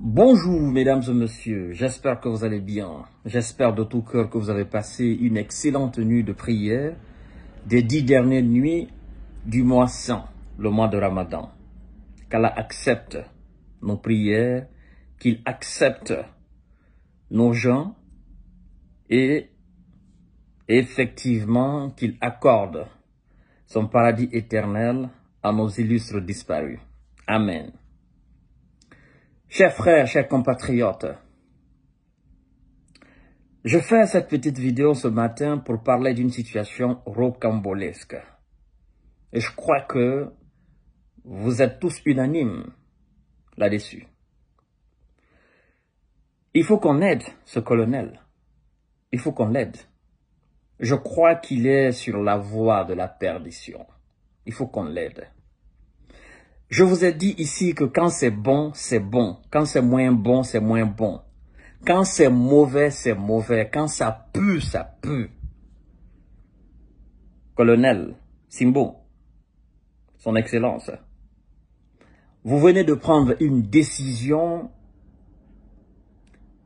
Bonjour mesdames et messieurs, j'espère que vous allez bien. J'espère de tout cœur que vous avez passé une excellente nuit de prière des dix dernières nuits du mois saint, le mois de Ramadan. Qu'Allah accepte nos prières, qu'il accepte nos gens et effectivement qu'il accorde son paradis éternel à nos illustres disparus. Amen. Chers frères, chers compatriotes, je fais cette petite vidéo ce matin pour parler d'une situation rocambolesque. Et je crois que vous êtes tous unanimes là-dessus. Il faut qu'on aide ce colonel. Il faut qu'on l'aide. Je crois qu'il est sur la voie de la perdition. Il faut qu'on l'aide. Je vous ai dit ici que quand c'est bon, c'est bon. Quand c'est moins bon, c'est moins bon. Quand c'est mauvais, c'est mauvais. Quand ça pue, ça pue. Colonel Simbo, son excellence, vous venez de prendre une décision,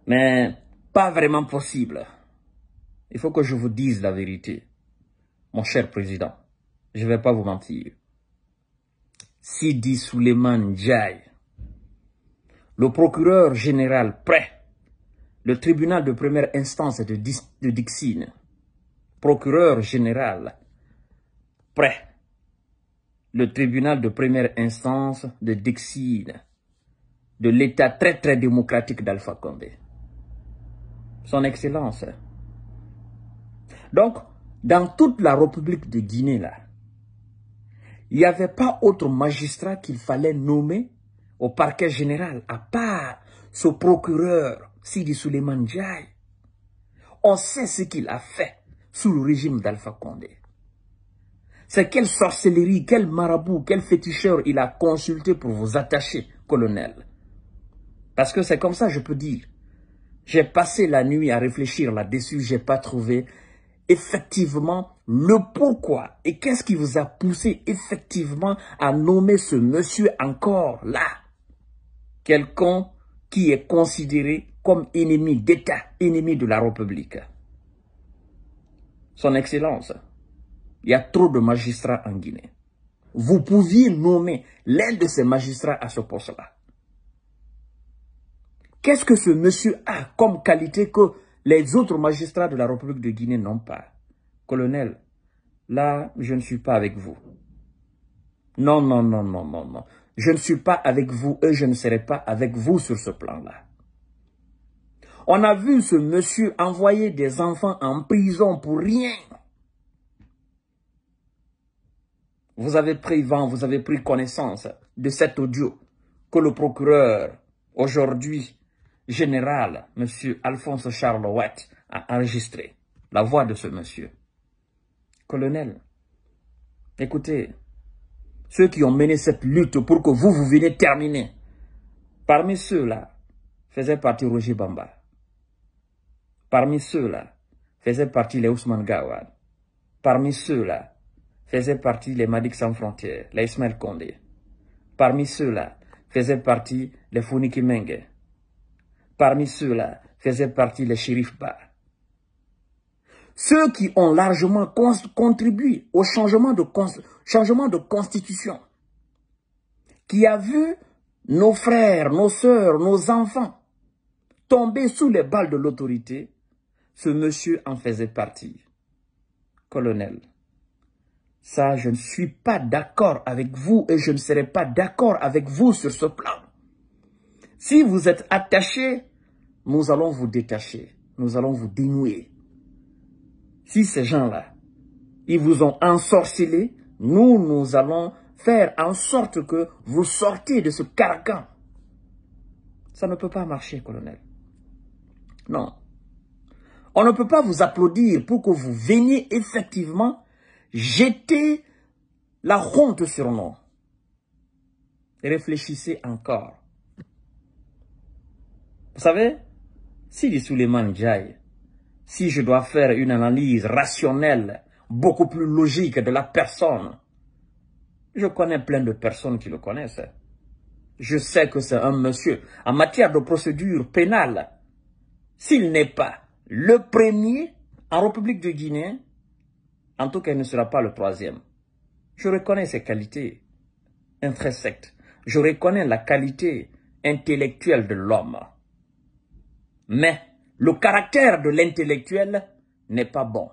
mais pas vraiment possible. Il faut que je vous dise la vérité, mon cher président. Je ne vais pas vous mentir. Sidi Souleyman Ndiaye. Le procureur général prêt, le tribunal de première instance de, de Dixine, procureur général prêt, le tribunal de première instance de Dixine, de l'État très très démocratique d'Alpha Condé. Son Excellence. Donc, dans toute la République de Guinée, là, il n'y avait pas autre magistrat qu'il fallait nommer au parquet général, à part ce procureur, Sidi Suleiman Djaï. On sait ce qu'il a fait sous le régime d'Alpha Condé. C'est quelle sorcellerie, quel marabout, quel féticheur il a consulté pour vous attacher, colonel. Parce que c'est comme ça, je peux dire. J'ai passé la nuit à réfléchir là-dessus, j'ai pas trouvé effectivement le pourquoi et qu'est-ce qui vous a poussé effectivement à nommer ce monsieur encore là Quelqu'un qui est considéré comme ennemi d'État, ennemi de la République. Son Excellence, il y a trop de magistrats en Guinée. Vous pouviez nommer l'un de ces magistrats à ce poste-là. Qu'est-ce que ce monsieur a comme qualité que les autres magistrats de la République de Guinée n'ont pas colonel, là, je ne suis pas avec vous. Non, non, non, non, non, non. Je ne suis pas avec vous et je ne serai pas avec vous sur ce plan-là. On a vu ce monsieur envoyer des enfants en prison pour rien. Vous avez pris vent, vous avez pris connaissance de cet audio que le procureur, aujourd'hui général, monsieur Alphonse Charles a enregistré. La voix de ce monsieur colonel, écoutez, ceux qui ont mené cette lutte pour que vous, vous venez terminer, parmi ceux-là, faisait partie Roger Bamba. Parmi ceux-là, faisait partie les Ousmane Gawad. Parmi ceux-là, faisait partie les Madiks Sans Frontières, les Ismaël Kondé. Parmi ceux-là, faisait partie les Founiki Parmi ceux-là, faisait partie les Shérif Bar ceux qui ont largement contribué au changement de, changement de constitution, qui a vu nos frères, nos sœurs, nos enfants tomber sous les balles de l'autorité, ce monsieur en faisait partie. Colonel, ça, je ne suis pas d'accord avec vous et je ne serai pas d'accord avec vous sur ce plan. Si vous êtes attaché, nous allons vous détacher, nous allons vous dénouer si ces gens-là, ils vous ont ensorcelé, nous, nous allons faire en sorte que vous sortiez de ce carcan. Ça ne peut pas marcher, colonel. Non. On ne peut pas vous applaudir pour que vous veniez effectivement jeter la honte sur nous. Réfléchissez encore. Vous savez, si Souleymane Jaï, si je dois faire une analyse rationnelle, beaucoup plus logique de la personne, je connais plein de personnes qui le connaissent. Je sais que c'est un monsieur. En matière de procédure pénale, s'il n'est pas le premier en République de Guinée, en tout cas, il ne sera pas le troisième. Je reconnais ses qualités intrinsèques. Je reconnais la qualité intellectuelle de l'homme. Mais le caractère de l'intellectuel n'est pas bon.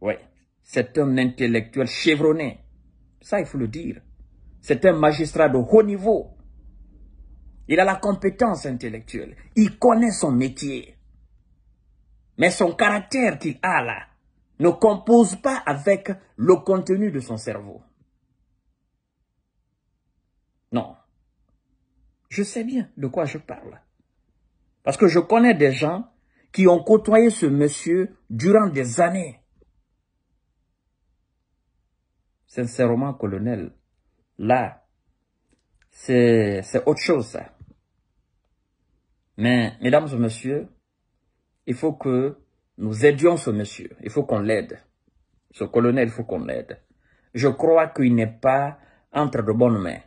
Oui, c'est un intellectuel chevronné. Ça, il faut le dire. C'est un magistrat de haut niveau. Il a la compétence intellectuelle. Il connaît son métier. Mais son caractère qu'il a là ne compose pas avec le contenu de son cerveau. Non. Je sais bien de quoi je parle. Parce que je connais des gens qui ont côtoyé ce monsieur durant des années. Sincèrement, colonel, là, c'est autre chose. Ça. Mais, mesdames et messieurs, il faut que nous aidions ce monsieur. Il faut qu'on l'aide. Ce colonel, il faut qu'on l'aide. Je crois qu'il n'est pas entre de bonnes mains.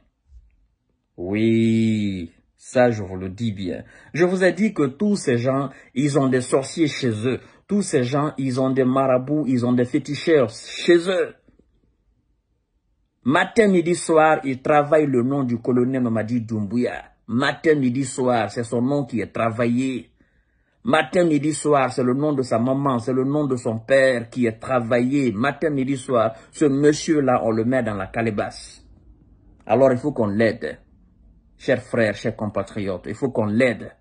Oui, ça, je vous le dis bien. Je vous ai dit que tous ces gens, ils ont des sorciers chez eux. Tous ces gens, ils ont des marabouts, ils ont des féticheurs chez eux. Matin, midi, soir, ils travaillent le nom du colonel Mamadi Doumbouya. Matin, midi, soir, c'est son nom qui est travaillé. Matin, midi, soir, c'est le nom de sa maman, c'est le nom de son père qui est travaillé. Matin, midi, soir, ce monsieur-là, on le met dans la calebasse. Alors, il faut qu'on l'aide. Chers frères, chers compatriotes, il faut qu'on l'aide.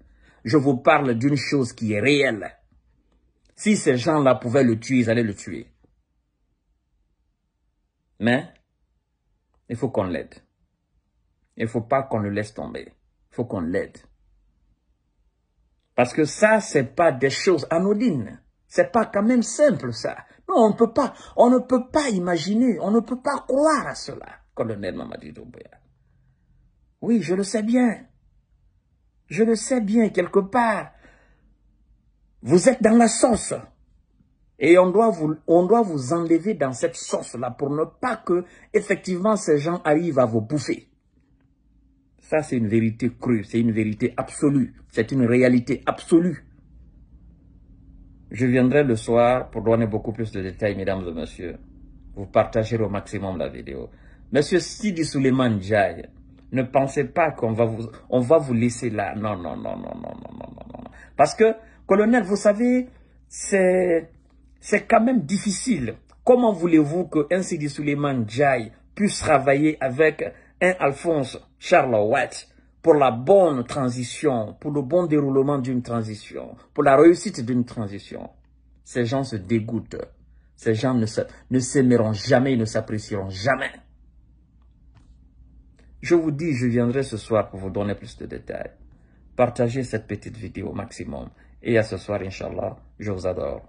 Je vous parle d'une chose qui est réelle. Si ces gens-là pouvaient le tuer, ils allaient le tuer. Mais, il faut qu'on l'aide. Il ne faut pas qu'on le laisse tomber. Il faut qu'on l'aide. Parce que ça, ce n'est pas des choses anodines. C'est pas quand même simple, ça. Non, on ne peut pas, on ne peut pas imaginer, on ne peut pas croire à cela, colonel Mamadi Doumbouya. Oui, je le sais bien. Je le sais bien, quelque part. Vous êtes dans la sauce. Et on doit vous, on doit vous enlever dans cette sauce-là pour ne pas que, effectivement, ces gens arrivent à vous bouffer. Ça, c'est une vérité crue, c'est une vérité absolue, c'est une réalité absolue. Je viendrai le soir pour donner beaucoup plus de détails, mesdames et messieurs. Vous partagerez au maximum la vidéo. Monsieur Sidi Souleymane Jaye, ne pensez pas qu'on va vous, on va vous laisser là. Non, non, non, non, non, non, non, non, Parce que, colonel, vous savez, c'est, c'est quand même difficile. Comment voulez-vous que Sidi Suleiman Jai puisse travailler avec un Alphonse Charles pour la bonne transition, pour le bon déroulement d'une transition, pour la réussite d'une transition? Ces gens se dégoûtent. Ces gens ne s'aimeront jamais, ne s'apprécieront jamais. Je vous dis, je viendrai ce soir pour vous donner plus de détails. Partagez cette petite vidéo au maximum. Et à ce soir, Inch'Allah, je vous adore.